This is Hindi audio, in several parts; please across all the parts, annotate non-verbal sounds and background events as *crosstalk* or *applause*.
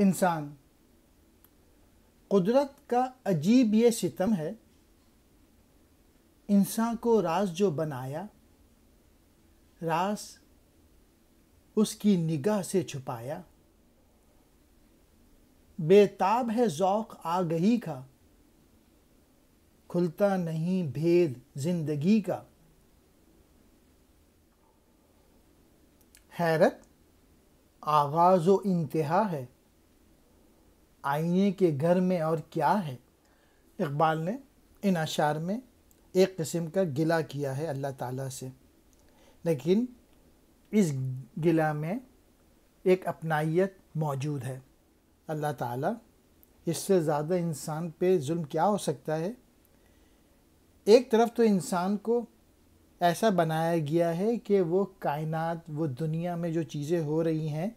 इंसान कुदरत का अजीब ये सितम है इंसान को रास जो बनाया रास उसकी निगाह से छुपाया बेताब है ज़ौक़ आ गई का खुलता नहीं भेद जिंदगी का हैरत आगाज़ व इंतहा है आईने के घर में और क्या है इकबाल ने इन अशार में एक किस्म का गिला किया है अल्लाह ताला से लेकिन इस गिला में एक अपनाइत मौजूद है अल्लाह ताला इससे ज़्यादा इंसान पे जुल्म क्या हो सकता है एक तरफ तो इंसान को ऐसा बनाया गया है कि वो कायनात वो दुनिया में जो चीज़ें हो रही हैं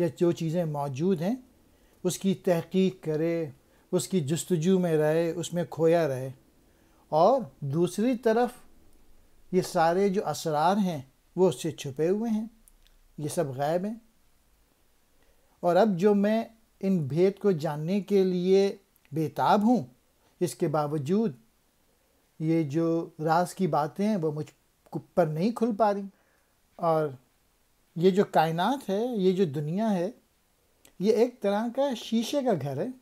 या जो चीज़ें मौजूद हैं उसकी तहकीक करे उसकी जस्तजू में रहे उसमें खोया रहे और दूसरी तरफ ये सारे जो असरार हैं वो उससे छुपे हुए हैं ये सब गायब हैं और अब जो मैं इन भेद को जानने के लिए बेताब हूँ इसके बावजूद ये जो राज की बातें हैं वो मुझ पर नहीं खुल पा रही और ये जो कायनात है ये जो दुनिया है ये एक तरह का शीशे का घर है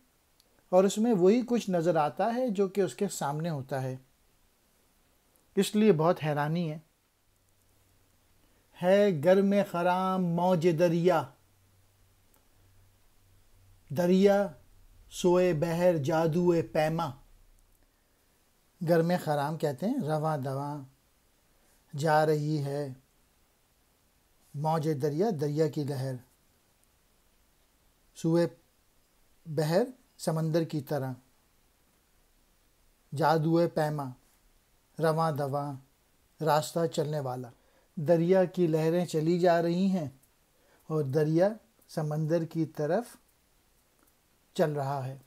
और उसमें वही कुछ नज़र आता है जो कि उसके सामने होता है इसलिए बहुत हैरानी है है घर में खराम मौज दरिया दरिया सोए बहर जादुए पैमा घर में खराम कहते हैं रवा दवा जा रही है मौज दरिया दरिया की लहर सुबह बहर समंदर की तरह जादुए पैमा रवा दवा रास्ता चलने वाला दरिया की लहरें चली जा रही हैं और दरिया समंदर की तरफ चल रहा है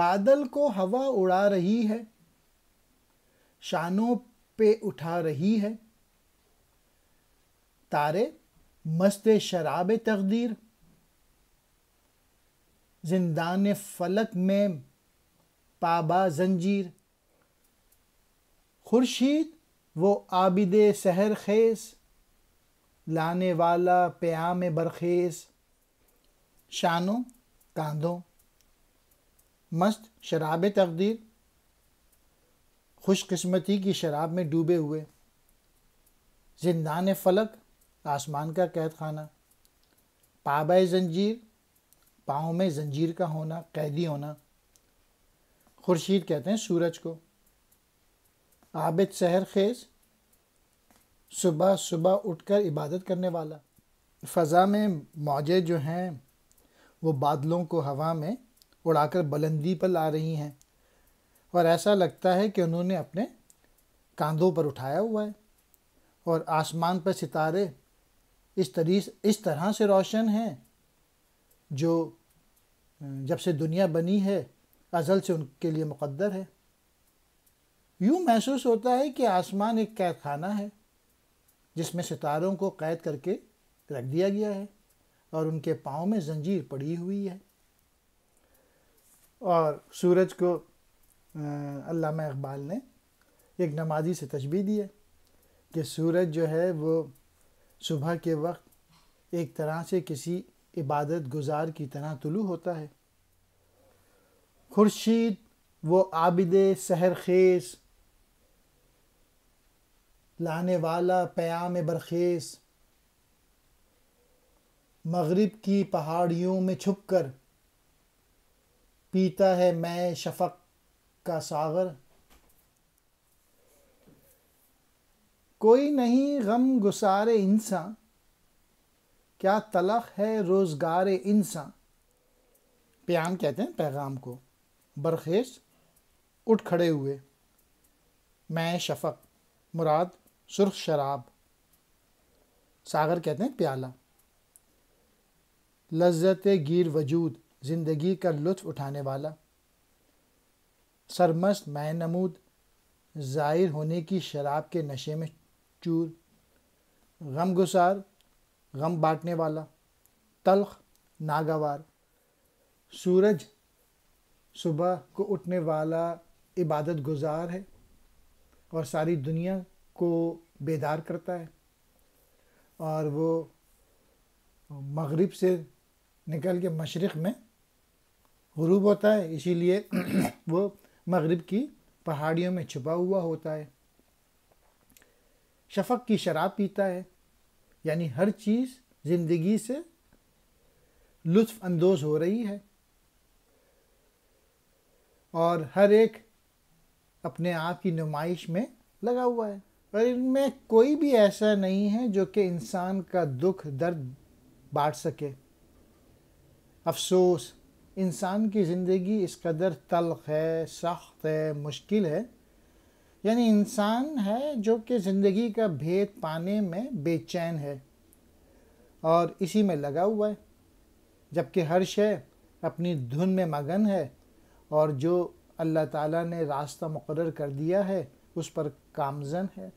बादल को हवा उड़ा रही है शानों पे उठा रही है तारे मस्त शराब तकदीर जिंदान फलक में पाबा जंजीर खुर्शीद वो आबिद सहर खेस लाने वाला प्याम बरखेस शानों कांधों मस्त शराब तकदीर खुशकस्मती की शराब में डूबे हुए जिंदान फलक आसमान का कैद खाना पाबे जंजीर पाँव में जंजीर का होना कैदी होना खुर्शीद कहते हैं सूरज को आबिद सहर खेज सुबह सुबह उठकर इबादत करने वाला फ़ज़ा में मौजें जो हैं वो बादलों को हवा में उड़ाकर बुलंदी पर ला रही हैं और ऐसा लगता है कि उन्होंने अपने कांधों पर उठाया हुआ है और आसमान पर सितारे इस तरी इस तरह से रोशन हैं जो अं, जब से दुनिया बनी है अज़ल से उनके लिए मुकद्दर है यूँ महसूस होता है कि आसमान एक कैद खाना है जिसमें सितारों को कैद करके रख दिया गया है और उनके पाँव में जंजीर पड़ी हुई है और सूरज को अं, अल्लामा इकबाल ने एक नमाजी से तशबी दी है कि सूरज जो है वो सुबह के वक्त एक तरह से किसी इबादत गुजार की तरह तुलू होता है खुर्शीद वो आबिद खेस लाने वाला प्याम बरखेस मगरिब की पहाड़ियों में छुप कर पीता है मैं शफक का सागर कोई नहीं गम गुसारे इंसान क्या तलख है रोज़गार इंसान प्याम कहते हैं पैगाम को बरखेज उठ खड़े हुए मैं शफक मुराद सुर्ख शराब सागर कहते हैं प्याला लज्जत गिर वजूद ज़िंदगी का लुत्फ़ उठाने वाला सरमस्त मैं नमूद ज़ाहिर होने की शराब के नशे में चूर गम गुसार गम बांटने वाला तलख नागावार सूरज सुबह को उठने वाला इबादत गुजार है और सारी दुनिया को बेदार करता है और वो मगरिब से निकल के मशरक़ में गरूब होता है इसीलिए *clears throat* वो मगरिब की पहाड़ियों में छुपा हुआ होता है शफक की शराब पीता है यानी हर चीज़ ज़िंदगी से लुत्फ अंदोज हो रही है और हर एक अपने आप की नुमाइश में लगा हुआ है और इनमें कोई भी ऐसा नहीं है जो कि इंसान का दुख दर्द बांट सके अफसोस इंसान की ज़िंदगी इस कदर तलख है सख्त है मुश्किल है यानी इंसान है जो कि ज़िंदगी का भेद पाने में बेचैन है और इसी में लगा हुआ है जबकि हर शय अपनी धुन में मगन है और जो अल्लाह ताला ने रास्ता मुकर कर दिया है उस पर कामजन है